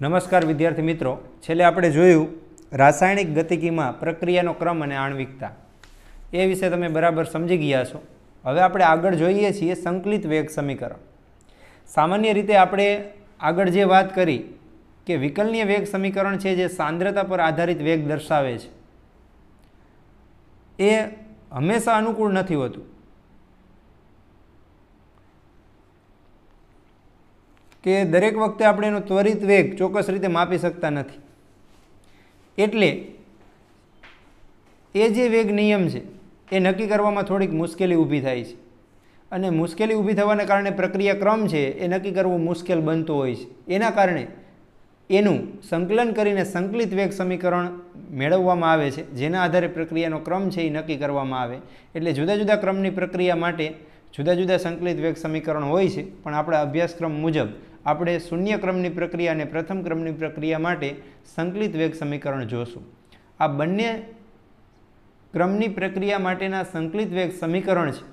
નમસ્કાર વિદ્યાર્થી મિત્રો છેલ્લે આપણે જોયું રાસાયણિક ગતિકીમાં પ્રક્રિયાનો ક્રમ અને આણ્વિકતા એ વિશે તમે બરાબર સમજી ગયા છો હવે આપણે આગળ જોઈએ છીએ સંકલિત વેગ સમીકરણ સામાન્ય રીતે આપણે આગળ જે વાત કરી કે વિકલનીય વેગ સમીકરણ છે જે સાંદ્રતા પર આધારિત વેગ દર્શાવે છે એ હંમેશા અનુકૂળ નથી હોતું કે દરેક વખતે આપણે એનો ત્વરિત વેગ ચોક્કસ રીતે માપી શકતા નથી એટલે એ જે વેગ નિયમ છે એ નક્કી કરવામાં થોડીક મુશ્કેલી ઊભી થાય છે અને મુશ્કેલી ઊભી થવાને કારણે પ્રક્રિયા ક્રમ છે એ નક્કી કરવું મુશ્કેલ બનતો હોય છે એના કારણે એનું સંકલન કરીને સંકલિત વેગ સમીકરણ મેળવવામાં આવે છે જેના આધારે પ્રક્રિયાનો ક્રમ છે એ નક્કી કરવામાં આવે એટલે જુદા જુદા ક્રમની પ્રક્રિયા માટે જુદા જુદા સંકલિત વેગ સમીકરણ હોય છે પણ આપણા અભ્યાસક્રમ મુજબ આપણે શૂન્ય ક્રમની પ્રક્રિયા અને પ્રથમ ક્રમની પ્રક્રિયા માટે સંકલિત વેગ સમીકરણ જોશું આ બંને ક્રમની પ્રક્રિયા માટેના સંકલિત વેગ સમીકરણ છે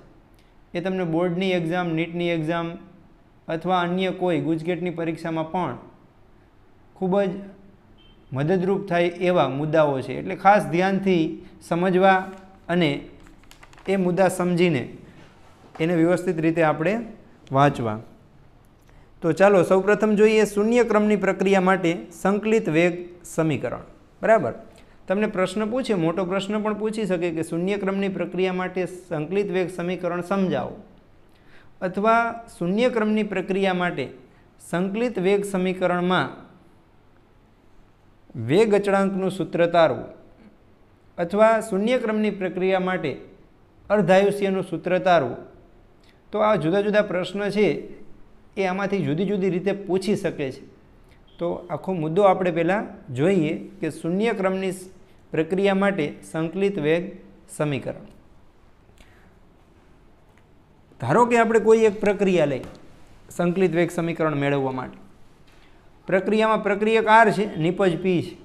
એ તમને બોર્ડની એક્ઝામ નીટની એક્ઝામ અથવા અન્ય કોઈ ગુજકેટની પરીક્ષામાં પણ ખૂબ જ મદદરૂપ થાય એવા મુદ્દાઓ છે એટલે ખાસ ધ્યાનથી સમજવા અને એ મુદ્દા સમજીને એને વ્યવસ્થિત રીતે આપણે વાંચવા તો ચાલો સૌપ્રથમ જોઈએ શૂન્યક્રમની પ્રક્રિયા માટે સંકલિત વેગ સમીકરણ બરાબર તમને પ્રશ્ન પૂછે મોટો પ્રશ્ન પણ પૂછી શકે કે શૂન્યક્રમની પ્રક્રિયા માટે સંકલિત વેગ સમીકરણ સમજાવો અથવા શૂન્યક્રમની પ્રક્રિયા માટે સંકલિત વેગ સમીકરણમાં વેગ અચળાંકનું સૂત્ર તારવું અથવા શૂન્યક્રમની પ્રક્રિયા માટે અર્ધાયુષ્યનું સૂત્ર તારવું તો આ જુદા જુદા પ્રશ્ન છે એ આમાંથી જુદી જુદી રીતે પૂછી શકે છે તો આખો મુદ્દો આપણે પહેલાં જોઈએ કે શૂન્ય ક્રમની પ્રક્રિયા માટે સંકલિત વેગ સમીકરણ ધારો કે આપણે કોઈ એક પ્રક્રિયા લઈ સંકલિત વેગ સમીકરણ મેળવવા માટે પ્રક્રિયામાં પ્રક્રિયક આર છે નિપજ પી છે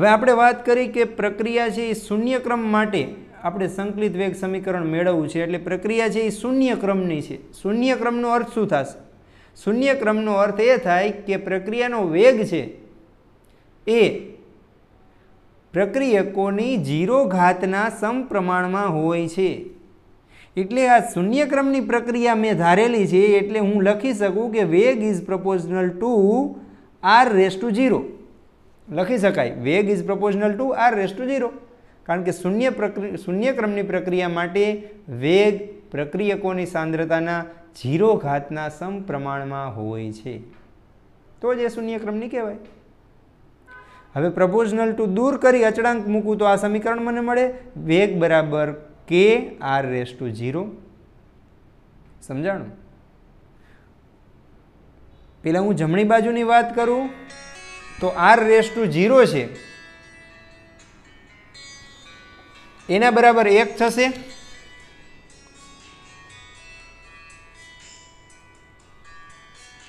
હવે આપણે વાત કરી કે પ્રક્રિયા છે એ શૂન્ય માટે આપણે સંકલિત વેગ સમીકરણ મેળવવું છે એટલે પ્રક્રિયા છે એ શૂન્ય ક્રમની છે શૂન્ય ક્રમનો અર્થ શું થશે શૂન્ય ક્રમનો અર્થ એ થાય કે પ્રક્રિયાનો વેગ છે એ પ્રક્રિયકોની જીરો ઘાતના સમપ્રમાણમાં હોય છે એટલે આ શૂન્ય ક્રમની પ્રક્રિયા મેં ધારેલી છે એટલે હું લખી શકું કે વેગ is proportional to R raise to zero લખી શકાય વેગ is proportional to R raise to zero કારણ કે શૂન્ય પ્રક્રિ શૂન્યક્રમની પ્રક્રિયા માટે વેગ પ્રક્રિયકોની સાંદ્રતાના ઝીરો ઘાતના સમપ્રમાણમાં હોય છે તો જ એ શૂન્યક્રમની કહેવાય હવે પ્રપોઝનલ ટુ દૂર કરી અચળાંક મૂકું તો આ સમીકરણ મને મળે વેગ બરાબર કે આર રેસ ટુ ઝીરો સમજાણું પેલા હું જમણી બાજુની વાત કરું તો આર રેસ ટુ ઝીરો છે એના બરાબર એક થશે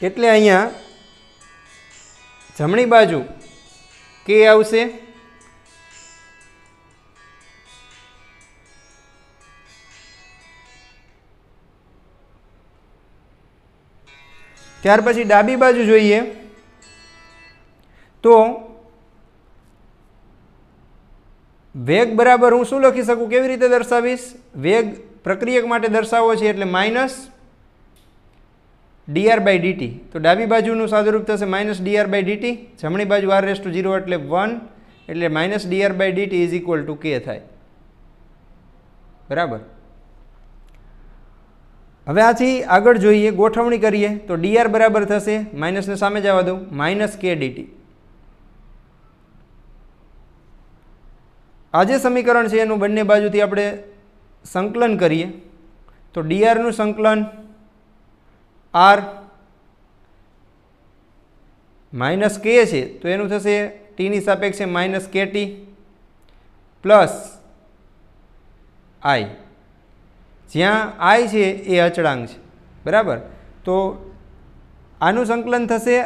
એટલે અહીંયા જમણી બાજુ કે આવશે ત્યાર પછી ડાબી બાજુ જોઈએ તો વેગ બરાબર હું શું લખી શકું કેવી રીતે દર્શાવીશ વેગ પ્રક્રિયક માટે દર્શાવો છે એટલે માઇનસ ડીઆર બાય ડીટી તો ડાબી બાજુનું સાદુરૂપ થશે માઇનસ ડીઆર બાય ડીટી જમણી બાજુ આર રેસ ટુ જીરો એટલે વન એટલે minus DR by DT is equal to કે થાય બરાબર હવે આથી આગળ જોઈએ ગોઠવણી કરીએ તો ડીઆર બરાબર થશે માઇનસને સામે જવા દઉં માઇનસ કે ડીટી આ જે સમીકરણ છે એનું બંને બાજુથી આપણે સંકલન કરીએ તો ડીઆરનું સંકલન આર માઇનસ કે છે તો એનું થશે ટીની સાપેક્ષે માઇનસ કેટી પ્લસ આઈ જ્યાં આઈ છે એ અચળાંક છે બરાબર તો આનું સંકલન થશે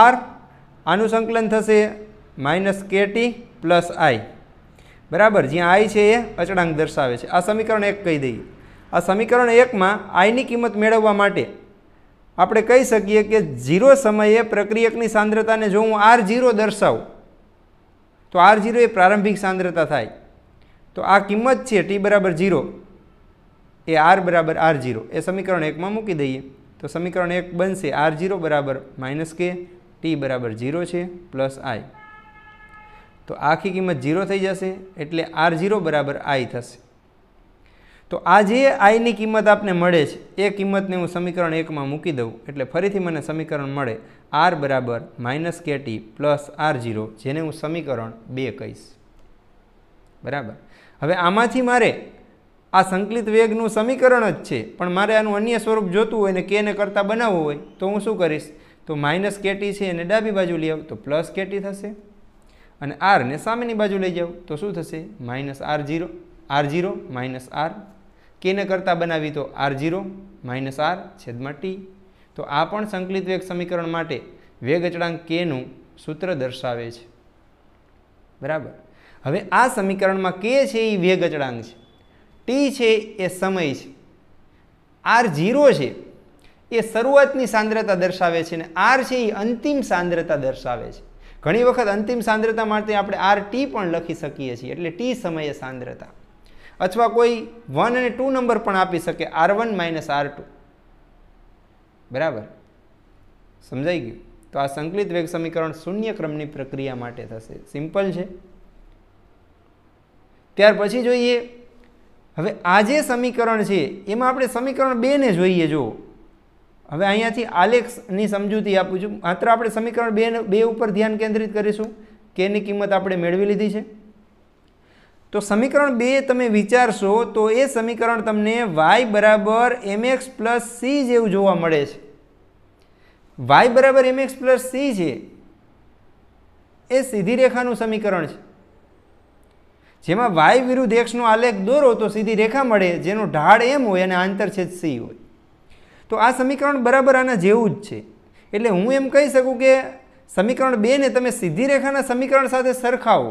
આર આનું સંકલન થશે માઇનસ કે ટી પ્લસ આઈ બરાબર જ્યાં આઈ છે એ અચળાંક દર્શાવે છે આ સમીકરણ એક કહી દઈએ આ સમીકરણ એકમાં આઈની કિંમત મેળવવા માટે આપણે કહી શકીએ કે ઝીરો સમયે પ્રક્રિયકની સાંદ્રતાને જો હું આર ઝીરો દર્શાવું તો આર ઝીરો એ પ્રારંભિક સાંદ્રતા થાય તો આ કિંમત છે ટી બરાબર ઝીરો એ આર બરાબર આર ઝીરો એ સમીકરણ એકમાં મૂકી દઈએ તો સમીકરણ એક બનશે આર ઝીરો બરાબર માઇનસ કે ટી બરાબર ઝીરો છે પ્લસ આઈ તો આખી કિંમત જીરો થઈ જશે એટલે આર જીરો બરાબર આઈ થશે તો આ જે આઈની કિંમત આપને મળે છે એ કિંમતને હું સમીકરણ એકમાં મૂકી દઉં એટલે ફરીથી મને સમીકરણ મળે આર બરાબર minus KT plus R zero જેને હું સમીકરણ બે કહીશ બરાબર હવે આમાંથી મારે આ સંકલિત વેગનું સમીકરણ જ છે પણ મારે આનું અન્ય સ્વરૂપ જોતું હોય ને કેને કરતાં બનાવવું હોય તો હું શું કરીશ તો માઇનસ કેટી છે એને ડાબી બાજુ લઈ આવું તો પ્લસ કેટી થશે અને આરને સામેની બાજુ લઈ જાઓ તો શું થશે minus R zero R zero minus R કેને કરતાં બનાવી તો આર જીરો માઇનસ આર છેદમાં ટી તો આ પણ સંકલિત વેગ સમીકરણ માટે વેગ અચળાંક કેનું સૂત્ર દર્શાવે છે બરાબર હવે આ સમીકરણમાં કે છે એ વેગ અચળાંક છે ટી છે એ સમય છે આર ઝીરો છે એ શરૂઆતની સાંદ્રતા દર્શાવે છે અને આર છે એ અંતિમ સાંદ્રતા દર્શાવે છે ઘણી વખત અંતિમ સાંદ્રતા માટે આપણે આર ટી પણ લખી શકીએ છીએ એટલે ટી સમયે સાંદ્રતા અથવા કોઈ વન અને ટુ નંબર પણ આપી શકે R one minus R two બરાબર સમજાઈ ગયું તો આ સંકલિત વેગ સમીકરણ શૂન્યક્રમની પ્રક્રિયા માટે થશે સિમ્પલ છે ત્યાર પછી જોઈએ હવે આ જે સમીકરણ છે એમાં આપણે સમીકરણ બેને જોઈએ જુઓ હવે અહીંયાથી આલેખની સમજૂતી આપું છું માત્ર આપણે સમીકરણ બે બે ઉપર ધ્યાન કેન્દ્રિત કરીશું કેની કિંમત આપણે મેળવી લીધી છે તો સમીકરણ બે તમે વિચારશો તો એ સમીકરણ તમને વાય બરાબર એમએક્સ પ્લસ સી જેવું જોવા મળે છે વાય બરાબર એમએક્સ પ્લસ સી છે એ સીધી રેખાનું સમીકરણ છે જેમાં વાય વિરુદ્ધ એક્સનો આલેખ દોરો તો સીધી રેખા મળે જેનો ઢાળ એમ હોય અને આંતરછેદ સી હોય તો આ સમીકરણ બરાબર આના જેવું જ છે એટલે હું એમ કહી શકું કે સમીકરણ બેને તમે સીધી રેખાના સમીકરણ સાથે સરખાવો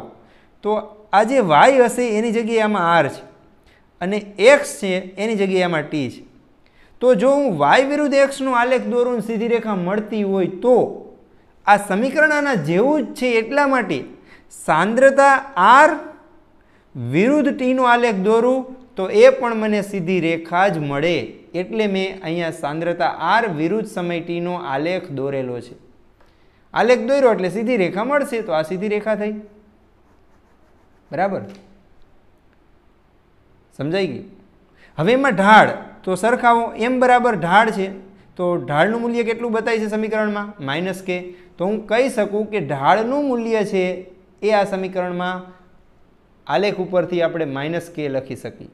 તો આ જે વાય હશે એની જગ્યાએ આમાં આર છે અને એક્સ છે એની જગ્યાએ આમાં ટી છે તો જો હું વાય વિરુદ્ધ એક્સનો આલેખ દોરું સીધી રેખા મળતી હોય તો આ સમીકરણ આના જેવું જ છે એટલા માટે સાંદ્રતા આર વિરુદ્ધ ટીનો આલેખ દોરું તો એ પણ મને સીધી રેખા જ મળે એટલે મેં અહીંયા સાંદ્રતા આર વિરુદ્ધ સમય ટીનો આલેખ દોરેલો છે આલેખ દોર્યો એટલે સીધી રેખા મળશે તો આ સીધી રેખા થઈ બરાબર સમજાઈ ગયું હવે એમાં ઢાળ તો સરખાવો એમ બરાબર ઢાળ છે તો ઢાળનું મૂલ્ય કેટલું બતાય છે સમીકરણમાં માઇનસ કે તો હું કહી શકું કે ઢાળનું મૂલ્ય છે એ આ સમીકરણમાં આલેખ ઉપરથી આપણે માઇનસ કે લખી શકીએ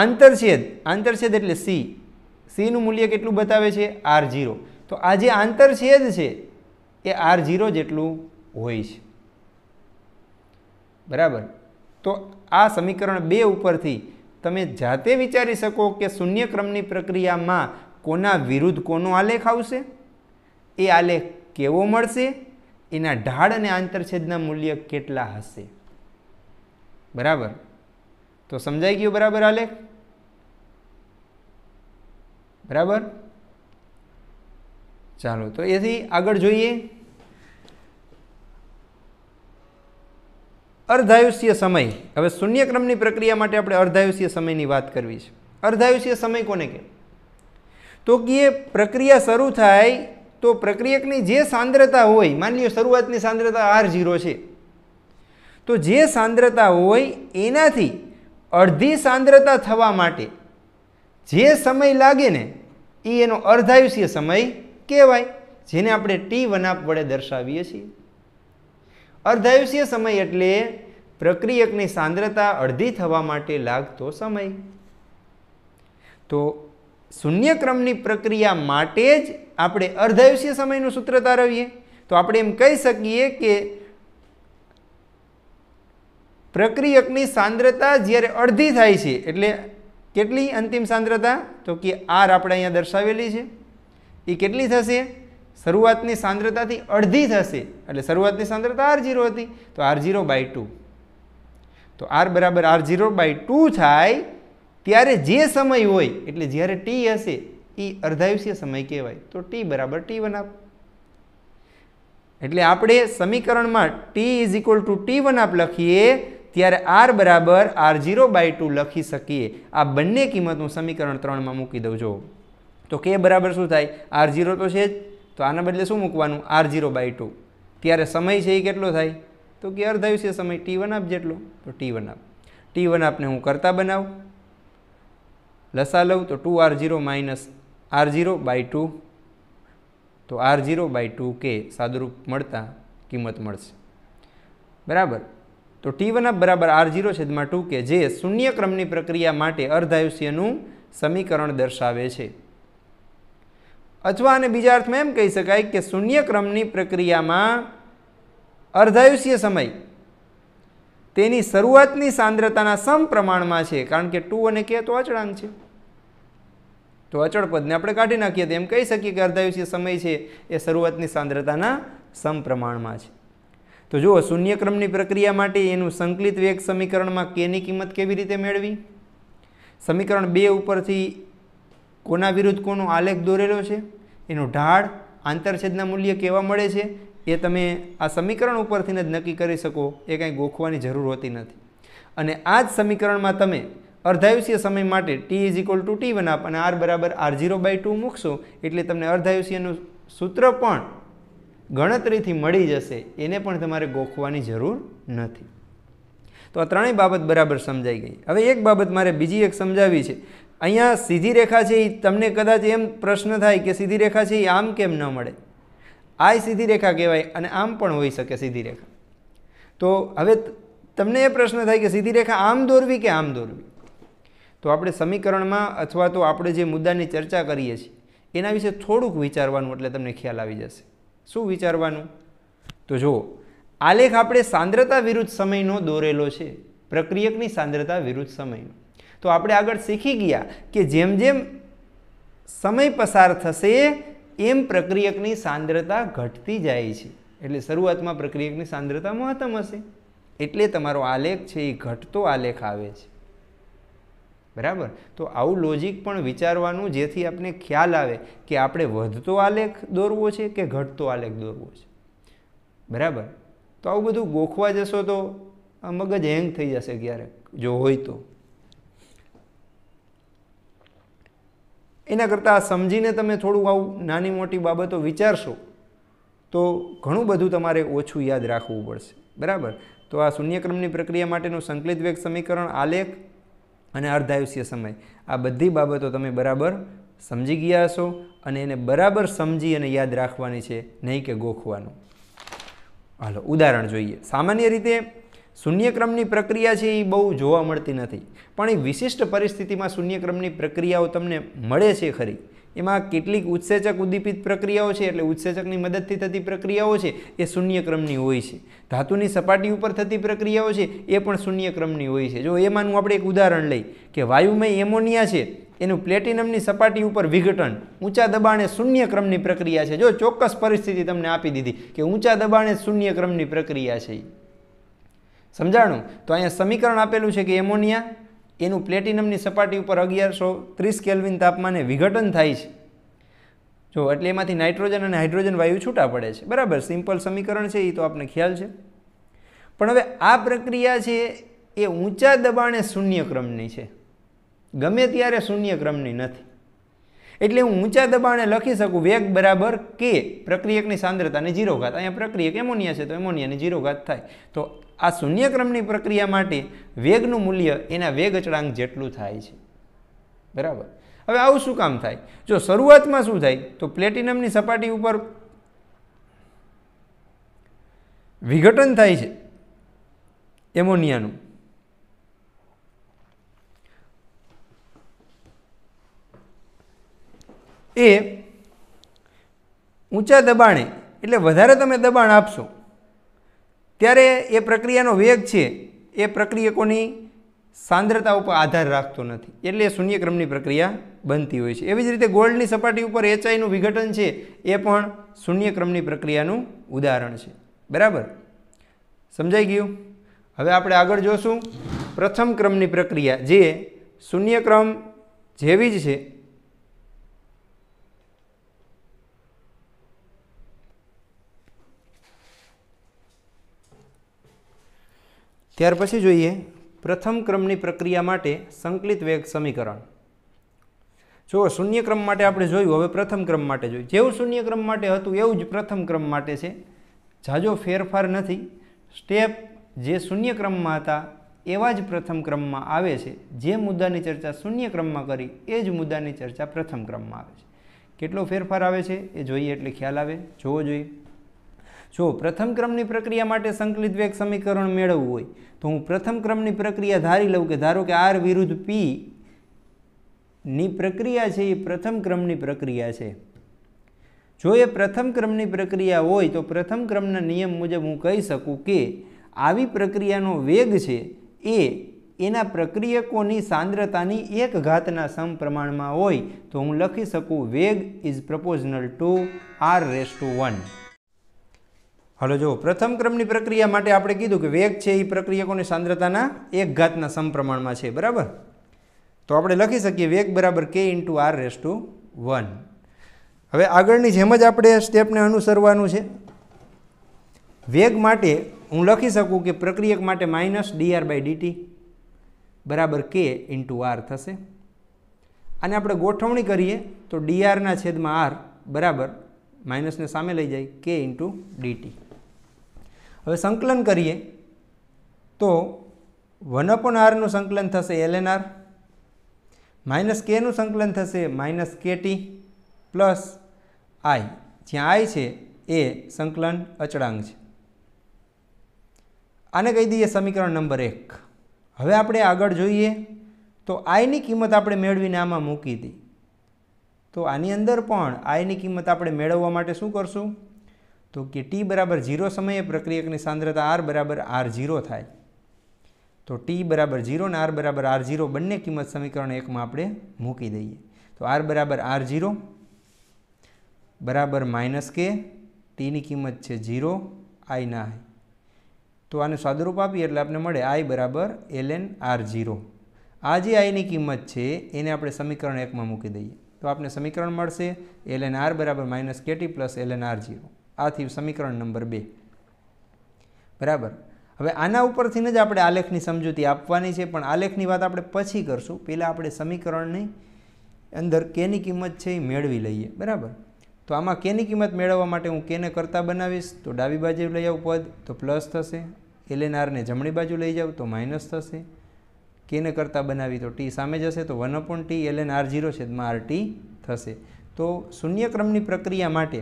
આંતરછેદ આંતરછેદ એટલે સી સીનું મૂલ્ય કેટલું બતાવે છે આર જીરો તો આ જે આંતરછેદ છે એ આર જીરો જેટલું હોય છે બરાબર તો આ સમીકરણ બે ઉપરથી તમે જાતે વિચારી શકો કે શૂન્યક્રમની પ્રક્રિયામાં કોના વિરુદ્ધ કોનો આલેખ આવશે એ આલેખ કેવો મળશે એના ઢાળ અને આંતરછેદના મૂલ્ય કેટલા હશે બરાબર તો સમજાઈ ગયું બરાબર આલેખ બરાબર ચાલો તો એથી આગળ જોઈએ અર્ધાયુષ્ય સમય હવે શૂન્યક્રમની પ્રક્રિયા માટે આપણે અર્ધાયુષ્ય સમયની વાત કરવી છે અર્ધાયુષ્ય સમય કોને કે તો કે પ્રક્રિયા શરૂ થાય તો પ્રક્રિયકની જે સાંદ્રતા હોય માની શરૂઆતની સાંદ્રતા આર ઝીરો છે તો જે સાંદ્રતા હોય એનાથી અડધી સાંદ્રતા થવા માટે જે સમય લાગે ને એ એનો અર્ધાયુષ્ય સમય કહેવાય જેને આપણે ટી વનાપ વડે દર્શાવીએ છીએ અર્ધાયુષ્ય સમય એટલે પ્રક્રિયકની સાંદ્રતા અડધી થવા માટે લાગતો સમય તો શૂન્યક્રમની પ્રક્રિયા માટે જ આપણે અર્ધાયુષ્ય સમયનું સૂત્ર તારવીએ તો આપણે એમ કહી શકીએ કે પ્રક્રિયકની સાંદ્રતા જ્યારે અડધી થાય છે એટલે કેટલી અંતિમ સાંદ્રતા તો કે આર આપણે અહીંયા દર્શાવેલી છે એ કેટલી થશે શરૂઆતની સાંદ્રતાથી અડધી થશે એટલે શરૂઆતની સાંદ્રતા આર ઝીરો હતી તો આર જીરો બાય ટુ તો આર બરાબર આર જીરો બાય ટુ થાય ત્યારે જે સમય હોય એટલે જ્યારે ટી હશે એ અર્ધાયુષ્ય સમય કહેવાય તો ટી બરાબર ટી વન આપ એટલે આપણે સમીકરણમાં T is equal to T one આપ લખીએ ત્યારે આર બરાબર આર ઝીરો બાય ટુ લખી શકીએ આ બંને કિંમતનું સમીકરણ ત્રણમાં મૂકી દઉં જો તો કે બરાબર શું થાય આર ઝીરો તો છે જ તો આના બદલે શું મૂકવાનું આર ઝીરો બાય ટુ ત્યારે સમય છે એ કેટલો થાય તો કે અર્ધાયુષ્ય સમય ટી વન આપ જેટલો તો ટી વન આપ ટી વન આપને હું કરતા બનાવું લસા લઉં તો two R zero minus R zero by two તો આર ઝીરો બાય ટુ કે સાદુરૂપ મળતા કિંમત મળશે બરાબર તો ટી વન અપ બરાબર આર જીરો છેદમાં ટુ કે જે શૂન્યક્રમની પ્રક્રિયા માટે અર્ધાયુષ્યનું સમીકરણ દર્શાવે છે અથવા અને બીજા અર્થમાં એમ કહી શકાય કે શૂન્યક્રમની પ્રક્રિયામાં અર્ધાયુષ્ય સમય તેની શરૂઆતની સાંદ્રતાના સમપ્રમાણમાં છે કારણ કે ટુ અને કે તો અચળાંક છે તો અચળ પદને આપણે કાઢી નાખીએ તો એમ કહી શકીએ કે અર્ધાયુષ્ય સમય છે એ શરૂઆતની સાંદ્રતાના સમપ્રમાણમાં છે તો જુઓ શૂન્યક્રમની પ્રક્રિયા માટે એનું સંકલિત વેગ સમીકરણમાં કેની કિંમત કેવી રીતે મેળવી સમીકરણ બે ઉપરથી કોના વિરુદ્ધ કોનો આલેખ દોરેલો છે એનો ઢાળ આંતરછેદના મૂલ્ય કેવા મળે છે એ તમે આ સમીકરણ ઉપરથી જ નક્કી કરી શકો એ કાંઈ ગોખવાની જરૂર હોતી નથી અને આ જ સમીકરણમાં તમે અર્ધાયુષ્ય સમય માટે T is equal to T one આપ અને આર બરાબર આર ઝીરો બાય ટુ મૂકશો એટલે તમને અર્ધાયુષ્યનું સૂત્ર પણ ગણતરીથી મળી જશે એને પણ તમારે ગોખવાની જરૂર નથી તો આ ત્રણેય બાબત બરાબર સમજાઈ ગઈ હવે એક બાબત મારે બીજી એક સમજાવી છે અહીંયા સીધી રેખા છે એ તમને કદાચ એમ પ્રશ્ન થાય કે સીધી રેખા છે એ આમ કેમ ન મળે આ સીધી રેખા કહેવાય અને આમ પણ હોઈ શકે સીધી રેખા તો હવે તમને એ પ્રશ્ન થાય કે સીધી રેખા આમ દોરવી કે આમ દોરવી તો આપણે સમીકરણમાં અથવા તો આપણે જે મુદ્દાની ચર્ચા કરીએ છીએ એના વિશે થોડુંક વિચારવાનું એટલે તમને ખ્યાલ આવી જશે શું વિચારવાનું તો જુઓ આલેખ આપણે સાંદ્રતા વિરુદ્ધ સમયનો દોરેલો છે પ્રક્રિયકની સાંદ્રતા વિરુદ્ધ સમયનો તો આપણે આગળ શીખી ગયા કે જેમ જેમ સમય પસાર થશે એમ પ્રક્રિયકની સાંદ્રતા ઘટતી જાય છે એટલે શરૂઆતમાં પ્રક્રિયકની સાંદ્રતા મહત્તમ હશે એટલે તમારો આલેખ છે એ ઘટતો આલેખ આવે છે બરાબર તો આવું લોજિક પણ વિચારવાનું જેથી આપણે ખ્યાલ આવે કે આપણે વધતો આલેખ દોરવો છે કે ઘટતો આલેખ દોરવો છે બરાબર તો આવું બધું ગોખવા જશો તો મગજ હેંગ થઈ જશે ક્યારેક જો હોય તો એના કરતાં સમજીને તમે થોડું આવું નાની મોટી બાબતો વિચારશો તો ઘણું બધું તમારે ઓછું યાદ રાખવું પડશે બરાબર તો આ શૂન્યક્રમની પ્રક્રિયા માટેનું સંકલિત વેગ સમીકરણ આલેખ અને અર્ધાયુષ્ય સમય આ બધી બાબતો તમે બરાબર સમજી ગયા હશો અને એને બરાબર સમજી અને યાદ રાખવાની છે નહીં કે ગોખવાનું હાલો ઉદાહરણ જોઈએ સામાન્ય રીતે શૂન્યક્રમની પ્રક્રિયા છે એ બહુ જોવા મળતી નથી પણ એ વિશિષ્ટ પરિસ્થિતિમાં શૂન્યક્રમની પ્રક્રિયાઓ તમને મળે છે ખરી એમાં કેટલીક ઉત્સેચક ઉદ્દીપિત પ્રક્રિયાઓ છે એટલે ઉત્સેચકની મદદથી થતી પ્રક્રિયાઓ છે એ શૂન્યક્રમની હોય છે ધાતુની સપાટી ઉપર થતી પ્રક્રિયાઓ છે એ પણ શૂન્યક્રમની હોય છે જો એમાંનું આપણે એક ઉદાહરણ લઈ કે વાયુમય એમોનિયા છે એનું પ્લેટિનમની સપાટી ઉપર વિઘટન ઊંચા દબાણે શૂન્યક્રમની પ્રક્રિયા છે જો ચોક્કસ પરિસ્થિતિ તમને આપી દીધી કે ઊંચા દબાણે શૂન્યક્રમની પ્રક્રિયા છે સમજાણું તો અહીંયા સમીકરણ આપેલું છે કે એમોનિયા એનું પ્લેટિનમની સપાટી ઉપર અગિયારસો ત્રીસ કેલ્વિન તાપમાને વિઘટન થાય છે જો એટલે એમાંથી નાઇટ્રોજન અને હાઇડ્રોજન વાયુ છૂટા પડે છે બરાબર સિમ્પલ સમીકરણ છે એ તો આપણને ખ્યાલ છે પણ હવે આ પ્રક્રિયા છે એ ઊંચા દબાણે શૂન્યક્રમની છે ગમે ત્યારે શૂન્યક્રમની નથી એટલે હું ઊંચા દબાણે લખી શકું વેગ બરાબર કે પ્રક્રિયકની સાંદ્રતાની જીરો ઘાત અહીંયા પ્રક્રિયક એમોનિયા છે તો એમોનિયાની જીરો ઘાત થાય તો આ શૂન્યક્રમની પ્રક્રિયા માટે વેગનું મૂલ્ય એના વેગ અચળાંક જેટલું થાય છે બરાબર હવે આવું શું કામ થાય જો શરૂઆતમાં શું થાય તો પ્લેટિનમની સપાટી ઉપર વિઘટન થાય છે એમોનિયાનું એ ઊંચા દબાણે એટલે વધારે તમે દબાણ આપશો ત્યારે એ પ્રક્રિયાનો વેગ છે એ પ્રક્રિયકોની સાંદ્રતા ઉપર આધાર રાખતો નથી એટલે શૂન્યક્રમની પ્રક્રિયા બનતી હોય છે એવી જ રીતે ગોલ્ડની સપાટી ઉપર એચઆઈનું વિઘટન છે એ પણ શૂન્યક્રમની પ્રક્રિયાનું ઉદાહરણ છે બરાબર સમજાઈ ગયું હવે આપણે આગળ જોશું પ્રથમ ક્રમની પ્રક્રિયા જે શૂન્યક્રમ જેવી જ છે ત્યાર પછી જોઈએ પ્રથમ ક્રમની પ્રક્રિયા માટે સંકલિત વેગ સમીકરણ જો શૂન્ય ક્રમ માટે આપણે જોયું હવે પ્રથમ ક્રમ માટે જોયું જેવું શૂન્ય ક્રમ માટે હતું એવું જ પ્રથમ ક્રમ માટે છે જાજો ફેરફાર નથી સ્ટેપ જે શૂન્ય ક્રમમાં હતા એવા જ પ્રથમ ક્રમમાં આવે છે જે મુદ્દાની ચર્ચા શૂન્ય ક્રમમાં કરી એ જ મુદ્દાની ચર્ચા પ્રથમ ક્રમમાં આવે છે કેટલો ફેરફાર આવે છે એ જોઈએ એટલે ખ્યાલ આવે જોવો જોઈએ જો પ્રથમ ક્રમની પ્રક્રિયા માટે સંકલિત વેગ સમીકરણ મેળવવું હોય તો હું પ્રથમ ક્રમની પ્રક્રિયા ધારી લઉં કે ધારો કે આર વિરુદ્ધ પી ની પ્રક્રિયા છે એ પ્રથમ ક્રમની પ્રક્રિયા છે જો એ પ્રથમ ક્રમની પ્રક્રિયા હોય તો પ્રથમ ક્રમના નિયમ મુજબ હું કહી શકું કે આવી પ્રક્રિયાનો વેગ છે એ એના પ્રક્રિયકોની સાંદ્રતાની એક ઘાતના સમપ્રમાણમાં હોય તો હું લખી શકું વેગ is proportional to R raise to one હલો જો પ્રથમ ક્રમની પ્રક્રિયા માટે આપણે કીધું કે વેગ છે એ પ્રક્રિયકોની સાંદ્રતાના એક ઘાતના સમપ્રમાણમાં છે બરાબર તો આપણે લખી શકીએ વેગ બરાબર K into R raise to one હવે આગળની જેમ જ આપણે સ્ટેપને અનુસરવાનું છે વેગ માટે હું લખી શકું કે પ્રક્રિયક માટે માઇનસ ડીઆર બાય ડીટી બરાબર કે ઇન્ટુ આર થશે અને આપણે ગોઠવણી કરીએ તો ડીઆરના છેદમાં આર બરાબર માઇનસને સામે લઈ જાય કે ઇન્ટુ ડીટી હવે સંકલન કરીએ તો વન અપોન આરનું સંકલન થશે એલએન આર માઇનસ કેનું સંકલન થશે માઇનસ કેટી પ્લસ આઈ જ્યાં આઈ છે એ સંકલન અચળાંક છે આને કહી દઈએ સમીકરણ નંબર એક હવે આપણે આગળ જોઈએ તો આઈની કિંમત આપણે મેળવીને આમાં મૂકી હતી તો આની અંદર પણ આઈની કિંમત આપણે મેળવવા માટે શું કરશું તો કે ટી બરાબર ઝીરો સમયે પ્રક્રિયકની સાંદ્રતા આર બરાબર આર ઝીરો થાય તો ટી બરાબર ઝીરો ને આર બરાબર આર ઝીરો બંને કિંમત સમીકરણ એકમાં આપણે મૂકી દઈએ તો આર બરાબર આર ઝીરો બરાબર માઇનસ કે ટીની કિંમત છે ઝીરો આઈ ના આઈ તો આને સ્વાદરૂપ આપીએ એટલે આપણે મળે આઈ બરાબર એલ એન આર ઝીરો આ જે આઈની કિંમત છે એને આપણે સમીકરણ એકમાં મૂકી દઈએ તો આપણે સમીકરણ મળશે એલ એન આર બરાબર minus K T plus L N R zero આ થયું સમીકરણ નંબર બે બરાબર હવે આના ઉપરથી જ આપણે આલેખની સમજૂતી આપવાની છે પણ આલેખની વાત આપણે પછી કરશું પહેલાં આપણે સમીકરણની અંદર કેની કિંમત છે એ મેળવી લઈએ બરાબર તો આમાં કેની કિંમત મેળવવા માટે હું કેને કરતાં બનાવીશ તો ડાબી બાજુ લઈ આવું પદ તો પ્લસ થશે આરને જમણી બાજુ લઈ જાઉં તો માઇનસ થશે કેને કરતાં બનાવી તો ટી સામે જશે તો one upon T LN R zero છેદમાં આર ટી થશે તો શૂન્યક્રમની પ્રક્રિયા માટે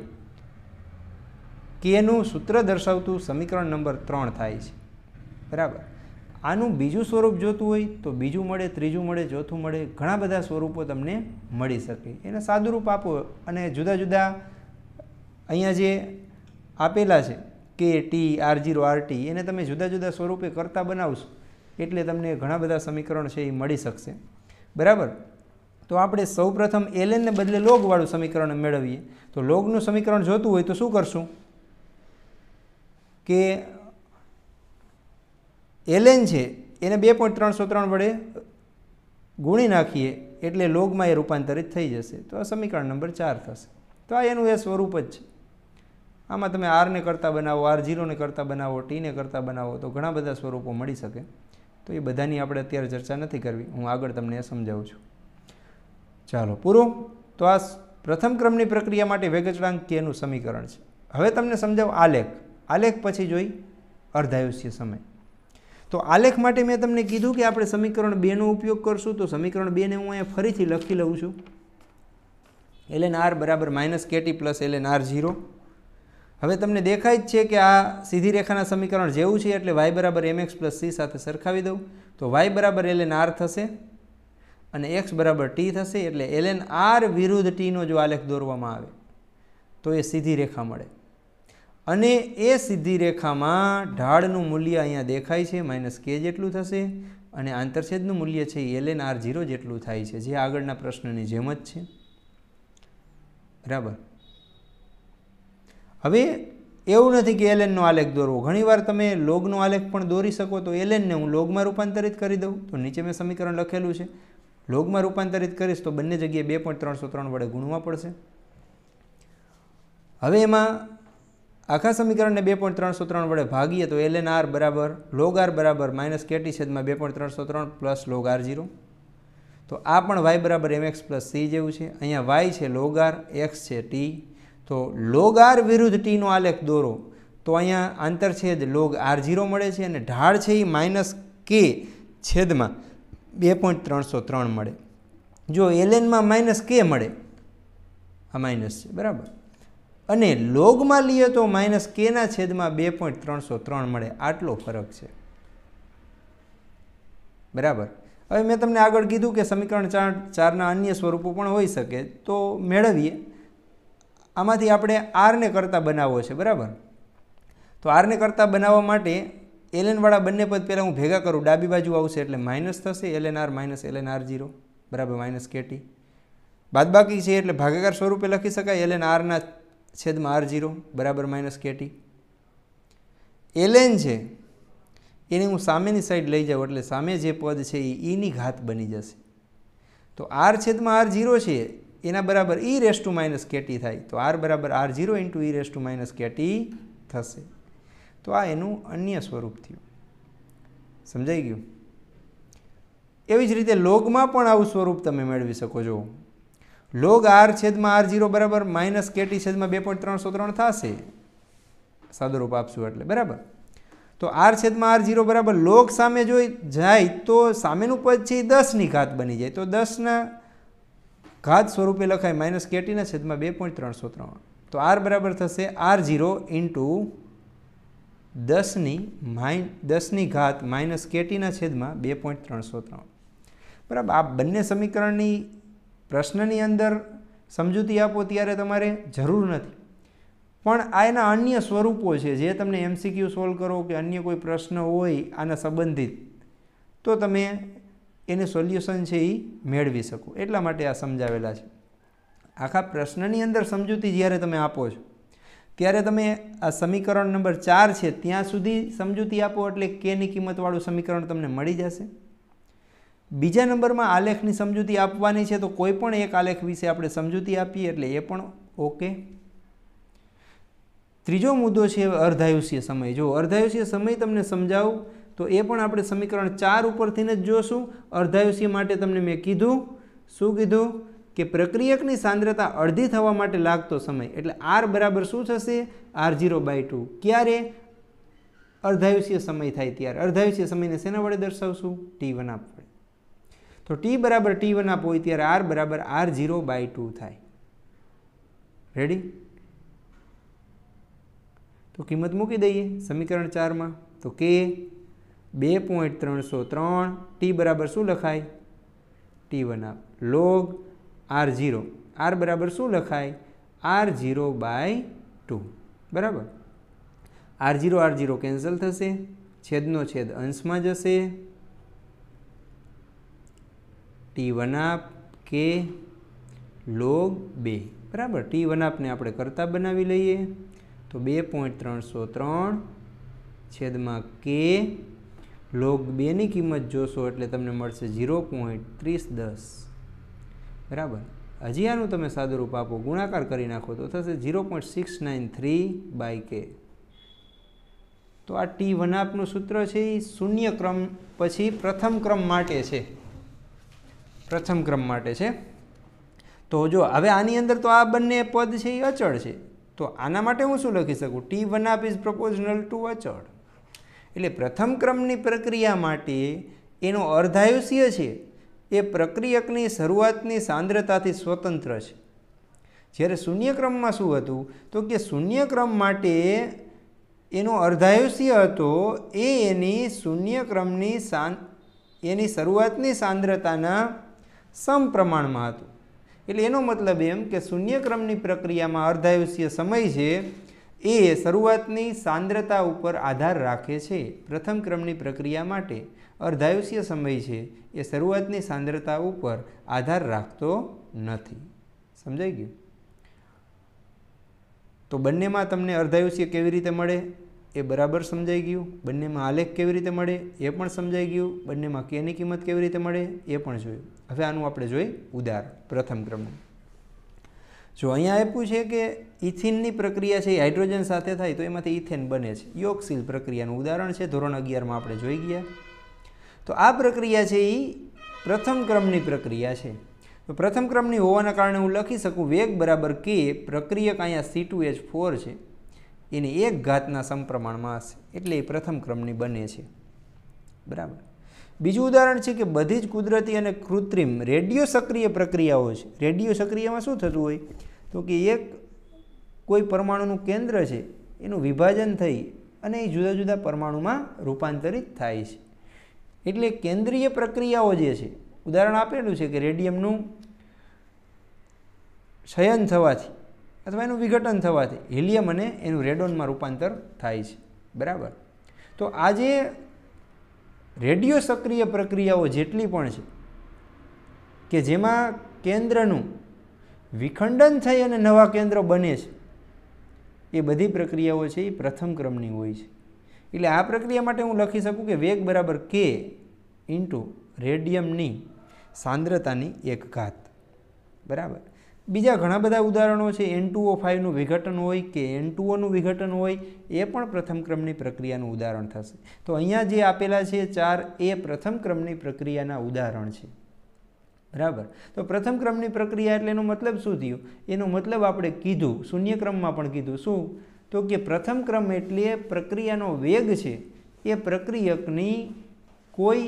કેનું સૂત્ર દર્શાવતું સમીકરણ નંબર ત્રણ થાય છે બરાબર આનું બીજું સ્વરૂપ જોતું હોય તો બીજું મળે ત્રીજું મળે ચોથું મળે ઘણા બધા સ્વરૂપો તમને મળી શકે એને સાદુરૂપ આપો અને જુદા જુદા અહીંયા જે આપેલા છે કે T R zero R T એને તમે જુદા જુદા સ્વરૂપે કરતા બનાવશો એટલે તમને ઘણા બધા સમીકરણ છે એ મળી શકશે બરાબર તો આપણે સૌપ્રથમ એલએનને બદલે લોગવાળું સમીકરણ મેળવીએ તો લોગનું સમીકરણ જોતું હોય તો શું કરશું કે એલેન છે એને બે પોઈન્ટ ત્રણસો ત્રણ વડે ગુણી નાખીએ એટલે લોગમાં એ રૂપાંતરિત થઈ જશે તો આ સમીકરણ નંબર ચાર થશે તો આ એનું એ સ્વરૂપ જ છે આમાં તમે આરને કરતાં બનાવો આર ઝીરોને કરતાં બનાવો ટીને કરતાં બનાવો તો ઘણા બધા સ્વરૂપો મળી શકે તો એ બધાની આપણે અત્યારે ચર્ચા નથી કરવી હું આગળ તમને એ સમજાવું છું ચાલો પૂરું તો આ પ્રથમ ક્રમની પ્રક્રિયા માટે વેગચળાંક કેનું સમીકરણ છે હવે તમને સમજાવું આલેખ આલેખ પછી જોઈ અર્ધાયુષ્ય સમય તો આલેખ માટે મેં તમને કીધું કે આપણે સમીકરણ બેનો ઉપયોગ કરશું તો સમીકરણ બેને હું અહીંયા ફરીથી લખી લઉં છું એલેન આર બરાબર minus KT plus LN R zero હવે તમને દેખાય જ છે કે આ સીધી રેખાના સમીકરણ જેવું છે એટલે વાય બરાબર એમ એક્સ પ્લસ સી સાથે સરખાવી દઉં તો વાય બરાબર એલેન આર થશે અને એક્સ બરાબર ટી થશે એટલે એલેન આર વિરુદ્ધ ટીનો જો આલેખ દોરવામાં આવે તો એ સીધી રેખા મળે અને એ સીધી રેખામાં ઢાળનું મૂલ્ય અહીંયા દેખાય છે માઇનસ કે જેટલું થશે અને આંતરછેદનું મૂલ્ય છે એલ એન આર ઝીરો જેટલું થાય છે જે આગળના પ્રશ્નની જેમ જ છે બરાબર હવે એવું નથી કે એલએનનો આલેખ દોરવો ઘણીવાર તમે લોગનો આલેખ પણ દોરી શકો તો એલએનને હું લોગમાં રૂપાંતરિત કરી દઉં તો નીચે મેં સમીકરણ લખેલું છે લોગમાં રૂપાંતરિત કરીશ તો બંને જગ્યાએ બે પોઈન્ટ ત્રણસો ત્રણ વડે ગુણવા પડશે હવે એમાં આખા સમીકરણને બે પોઈન્ટ ત્રણસો ત્રણ વડે ભાગીએ તો એલ એન આર બરાબર લોગ આર બરાબર માઇનસ કેટી છેદમાં બે પોઈન્ટ ત્રણસો ત્રણ પ્લસ લોગ આર જીરો તો આ પણ વાય બરાબર એમ એક્સ પ્લસ સી જેવું છે અહીંયા વાય છે લોગ આર એક્સ છે ટી તો લોગ આર વિરુદ્ધ ટીનો આલેખ દોરો તો અહીંયા આંતરછેદ લોગ આર જીરો મળે છે અને ઢાળ છે એ માઇનસ કે છેદમાં બે પોઈન્ટ ત્રણસો ત્રણ મળે જો એલએનમાં માઇનસ કે મળે આ માઇનસ છે બરાબર અને લોગમાં લઈએ તો માઇનસ કેના છેદમાં બે પોઈન્ટ ત્રણસો ત્રણ મળે આટલો ફરક છે બરાબર હવે મેં તમને આગળ કીધું કે સમીકરણ ચાર ચારના અન્ય સ્વરૂપો પણ હોઈ શકે તો મેળવીએ આમાંથી આપણે આરને કરતાં બનાવવો છે બરાબર તો આરને કરતાં બનાવવા માટે એલએનવાળા બંને પદ પહેલાં હું ભેગા કરું ડાબી બાજુ આવશે એટલે માઇનસ થશે LN R minus LN R zero બરાબર માઇનસ કેટી બાદબાકી છે એટલે ભાગાકાર સ્વરૂપે લખી શકાય એલએન આરના છેદમાં આર જીરો બરાબર માઇનસ કેટી એલેન છે એને હું સામેની સાઈડ લઈ જાઉં એટલે સામે જે પદ છે એ ઈની e ઘાત બની જશે તો આર છેદમાં આર જીરો છે એના બરાબર E raise to minus KT થાય તો આર બરાબર R zero into E raise to minus KT થશે તો આ એનું અન્ય સ્વરૂપ થયું સમજાઈ ગયું એવી જ રીતે લોગમાં પણ આવું સ્વરૂપ તમે મેળવી શકો છો લોગ આર છેદમાં આર જીરો બરાબર માઇનસ કેટી છેદમાં બે પોઈન્ટ ત્રણસો ત્રણ થશે સાદુરૂપ આપશું એટલે બરાબર તો આર છેદમાં આર જીરો બરાબર લોગ સામે જોઈ જાય તો સામેનું પદ છે એ દસની ઘાત બની જાય તો દસના ઘાત સ્વરૂપે લખાય માઇનસ કેટીના છેદમાં બે પોઈન્ટ ત્રણસો ત્રણ તો આર બરાબર થશે આર જીરો ઇન્ટુ દસની માઇન દસની ઘાત માઇનસ કેટીના છેદમાં બે પોઈન્ટ ત્રણસો ત્રણ બરાબર આ બંને સમીકરણની પ્રશ્નની અંદર સમજૂતી આપો ત્યારે તમારે જરૂર નથી પણ આ એના અન્ય સ્વરૂપો છે જે તમને એમસીક્યુ સોલ્વ કરો કે અન્ય કોઈ પ્રશ્ન હોય આના સંબંધિત તો તમે એને સોલ્યુશન છે એ મેળવી શકો એટલા માટે આ સમજાવેલા છે આખા પ્રશ્નની અંદર સમજૂતી જ્યારે તમે આપો છો ત્યારે તમે આ સમીકરણ નંબર ચાર છે ત્યાં સુધી સમજૂતી આપો એટલે કેની કિંમતવાળું સમીકરણ તમને મળી જશે બીજા નંબરમાં આલેખની સમજૂતી આપવાની છે તો કોઈ પણ એક આલેખ વિશે આપણે સમજૂતી આપીએ એટલે એ પણ ઓકે ત્રીજો મુદ્દો છે અર્ધાયુષ્ય સમય જો અર્ધાયુષ્ય સમય તમને સમજાવું તો એ પણ આપણે સમીકરણ ચાર ઉપરથીને જ જોશું અર્ધાયુષ્ય માટે તમને મેં કીધું શું કીધું કે પ્રક્રિયકની સાંદ્રતા અડધી થવા માટે લાગતો સમય એટલે આર બરાબર શું થશે આર ઝીરો બાય ટુ ક્યારે અર્ધાયુષ્ય સમય થાય ત્યારે અર્ધાયુષ્ય સમયને શેના વડે દર્શાવશું ટી વન આપવા તો ટી બરાબર ટી વન આપો હોય ત્યારે આર બરાબર આર ઝીરો બાય ટુ થાય રેડી તો કિંમત મૂકી દઈએ સમીકરણ ચારમાં તો કે બે પોઈન્ટ ત્રણસો ત્રણ ટી બરાબર શું લખાય ટી વન આપ લોગ આર ઝીરો આર બરાબર શું લખાય આર ઝીરો બાય ટુ બરાબર R zero R zero cancel થશે છેદનો છેદ અંશમાં જશે ટી વન આપ કે લોગ બે બરાબર ટી વનાપને આપણે કરતા બનાવી લઈએ તો બે પોઈન્ટ ત્રણસો ત્રણ છેદમાં કે લોગ બેની કિંમત જોશો એટલે તમને મળશે ઝીરો પોઈન્ટ ત્રીસ દસ બરાબર હજી આનું તમે સાદુરૂપ આપો ગુણાકાર કરી નાખો તો થશે zero point six nine three by K તો આ ટી વનાપનું સૂત્ર છે એ શૂન્ય ક્રમ પછી પ્રથમ ક્રમ માટે છે પ્રથમ ક્રમ માટે છે તો જો હવે આની અંદર તો આ બંને પદ છે એ અચળ છે તો આના માટે હું શું લખી શકું ટી વન આપ ઇઝ પ્રપોઝનલ ટુ અચળ એટલે પ્રથમ ક્રમની પ્રક્રિયા માટે એનો અર્ધાયુષ્ય છે એ પ્રક્રિયકની શરૂઆતની સાંદ્રતાથી સ્વતંત્ર છે જ્યારે શૂન્યક્રમમાં શું હતું તો કે શૂન્યક્રમ માટે એનો અર્ધાયુષ્ય હતો એ એની શૂન્યક્રમની સાં એની શરૂઆતની સાંદ્રતાના સમ પ્રમાણમાં હતું એટલે એનો મતલબ એમ કે શૂન્યક્રમની પ્રક્રિયામાં અર્ધાયુષ્ય સમય છે એ શરૂઆતની સાંદ્રતા ઉપર આધાર રાખે છે પ્રથમ ક્રમની પ્રક્રિયા માટે અર્ધાયુષ્ય સમય છે એ શરૂઆતની સાંદ્રતા ઉપર આધાર રાખતો નથી સમજાઈ ગયું તો બંનેમાં તમને અર્ધાયુષ્ય કેવી રીતે મળે એ બરાબર સમજાઈ ગયું બંનેમાં આલેખ કેવી રીતે મળે એ પણ સમજાઈ ગયું બંનેમાં કેની કિંમત કેવી રીતે મળે એ પણ જોયું હવે આનું આપણે જોઈએ ઉદાહરણ પ્રથમ ક્રમનું જો અહીંયા આપ્યું છે કે ઇથિનની પ્રક્રિયા છે એ હાઇડ્રોજન સાથે થાય તો એમાંથી ઇથેન બને છે યોગશીલ પ્રક્રિયાનું ઉદાહરણ છે ધોરણ અગિયારમાં આપણે જોઈ ગયા તો આ પ્રક્રિયા છે એ પ્રથમ ક્રમની પ્રક્રિયા છે તો પ્રથમ ક્રમની હોવાના કારણે હું લખી શકું વેગ બરાબર કે પ્રક્રિયક અહીંયા સી ટુ એચ ફોર છે એને એક ઘાતના સંપ્રમાણમાં હશે એટલે એ પ્રથમ ક્રમની બને છે બરાબર બીજું ઉદાહરણ છે કે બધી જ કુદરતી અને કૃત્રિમ રેડિયો સક્રિય પ્રક્રિયાઓ છે રેડિયો સક્રિયમાં શું થતું હોય તો કે એક કોઈ પરમાણુનું કેન્દ્ર છે એનું વિભાજન થઈ અને એ જુદા જુદા પરમાણુમાં રૂપાંતરિત થાય છે એટલે કેન્દ્રીય પ્રક્રિયાઓ જે છે ઉદાહરણ આપેલું છે કે રેડિયમનું શયન થવાથી અથવા એનું વિઘટન થવાથી હિલિયમ અને એનું રેડોનમાં રૂપાંતર થાય છે બરાબર તો આ જે રેડિયો સક્રિય પ્રક્રિયાઓ જેટલી પણ છે કે જેમાં કેન્દ્રનું વિખંડન થઈ અને નવા કેન્દ્ર બને છે એ બધી પ્રક્રિયાઓ છે એ પ્રથમ ક્રમની હોય છે એટલે આ પ્રક્રિયા માટે હું લખી શકું કે વેગ બરાબર કે ઇન્ટુ રેડિયમની સાંદ્રતાની એક ઘાત બરાબર બીજા ઘણા બધા ઉદાહરણો છે એન ટુઓ ફાઇવનું વિઘટન હોય કે એન ટુઓનું વિઘટન હોય એ પણ પ્રથમ ક્રમની પ્રક્રિયાનું ઉદાહરણ થશે તો અહીંયા જે આપેલા છે ચાર એ પ્રથમ ક્રમની પ્રક્રિયાના ઉદાહરણ છે બરાબર તો પ્રથમ ક્રમની પ્રક્રિયા એટલે એનો મતલબ શું થયો એનો મતલબ આપણે કીધું શૂન્ય ક્રમમાં પણ કીધું શું તો કે પ્રથમ ક્રમ એટલે પ્રક્રિયાનો વેગ છે એ પ્રક્રિયકની કોઈ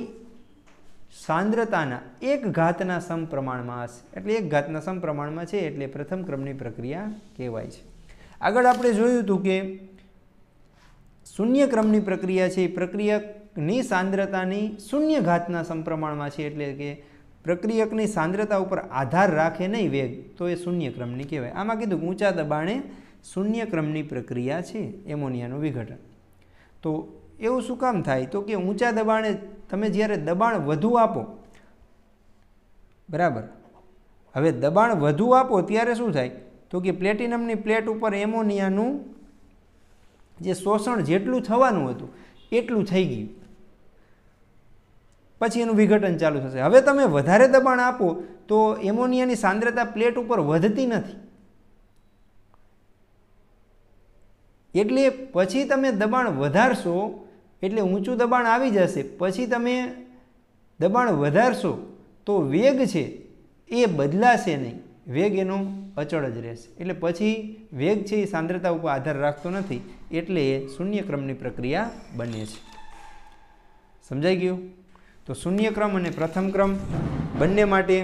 સાંદ્રતાના એક ઘાતના સમપ્રમાણમાં હશે એટલે એક ઘાતના સમપ્રમાણમાં છે એટલે પ્રથમ ક્રમની પ્રક્રિયા કહેવાય છે આગળ આપણે જોયું હતું કે શૂન્ય ક્રમની પ્રક્રિયા છે એ પ્રક્રિયકની સાંદ્રતાની શૂન્ય ઘાતના સમપ્રમાણમાં છે એટલે કે પ્રક્રિયકની સાંદ્રતા ઉપર આધાર રાખે નહીં વેગ તો એ શૂન્ય ક્રમની કહેવાય આમાં કીધું ઊંચા દબાણે શૂન્ય ક્રમની પ્રક્રિયા છે એમોનિયાનું વિઘટન તો એવું શું કામ થાય તો કે ઊંચા દબાણે તમે જ્યારે દબાણ વધુ આપો બરાબર હવે દબાણ વધુ આપો ત્યારે શું થાય તો કે પ્લેટિનમની પ્લેટ ઉપર એમોનિયાનું જે શોષણ જેટલું થવાનું હતું એટલું થઈ ગયું પછી એનું વિઘટન ચાલુ થશે હવે તમે વધારે દબાણ આપો તો એમોનિયાની સાંદ્રતા પ્લેટ ઉપર વધતી નથી એટલે પછી તમે દબાણ વધારશો એટલે ઊંચું દબાણ આવી જશે પછી તમે દબાણ વધારશો તો વેગ છે એ બદલાશે નહીં વેગ એનો અચળ જ રહેશે એટલે પછી વેગ છે એ સાંદ્રતા ઉપર આધાર રાખતો નથી એટલે એ શૂન્યક્રમની પ્રક્રિયા બને છે સમજાઈ ગયું તો શૂન્યક્રમ અને પ્રથમ ક્રમ બંને માટે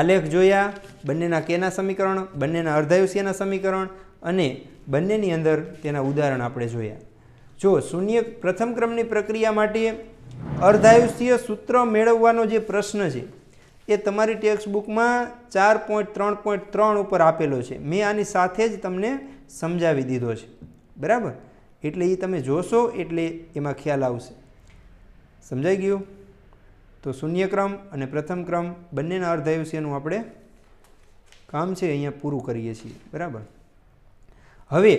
આલેખ જોયા બંનેના કેના સમીકરણ બંનેના અર્ધાયુષ્યના સમીકરણ અને બંનેની અંદર તેના ઉદાહરણ આપણે જોયા જો શૂન્ય પ્રથમ ક્રમની પ્રક્રિયા માટે અર્ધાયુષ્ય સૂત્ર મેળવવાનો જે પ્રશ્ન છે એ તમારી ટેક્સ્ટ બુકમાં ચાર પોઈન્ટ ત્રણ પોઈન્ટ ત્રણ ઉપર આપેલો છે મેં આની સાથે જ તમને સમજાવી દીધો છે બરાબર એટલે એ તમે જોશો એટલે એમાં ખ્યાલ આવશે સમજાઈ ગયું તો શૂન્યક્રમ અને પ્રથમ ક્રમ બંનેના અર્ધાયુષ્યનું આપણે કામ છે અહીંયા પૂરું કરીએ છીએ બરાબર હવે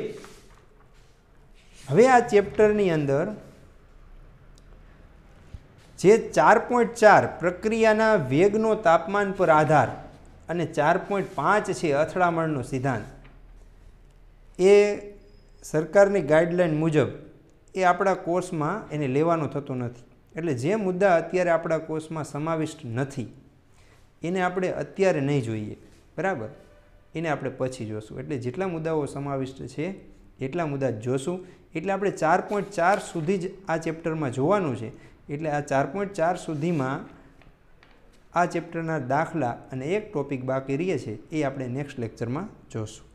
હવે આ ચેપ્ટરની અંદર જે ચાર પોઈન્ટ ચાર પ્રક્રિયાના વેગનો તાપમાન પર આધાર અને ચાર પોઈન્ટ પાંચ છે અથડામણનો સિદ્ધાંત એ સરકારની ગાઈડલાઇન મુજબ એ આપણા કોર્સમાં એને લેવાનો થતો નથી એટલે જે મુદ્દા અત્યારે આપણા કોર્સમાં સમાવિષ્ટ નથી એને આપણે અત્યારે નહીં જોઈએ બરાબર એને આપણે પછી જોશું એટલે જેટલા મુદ્દાઓ સમાવિષ્ટ છે એટલા મુદ્દા જોશું એટલે આપણે ચાર પોઈન્ટ ચાર સુધી જ આ ચેપ્ટરમાં જોવાનું છે એટલે આ ચાર પોઈન્ટ ચાર સુધીમાં આ ચેપ્ટરના દાખલા અને એક ટોપિક બાકી રહીએ છે એ આપણે નેક્સ્ટ લેક્ચરમાં જોશું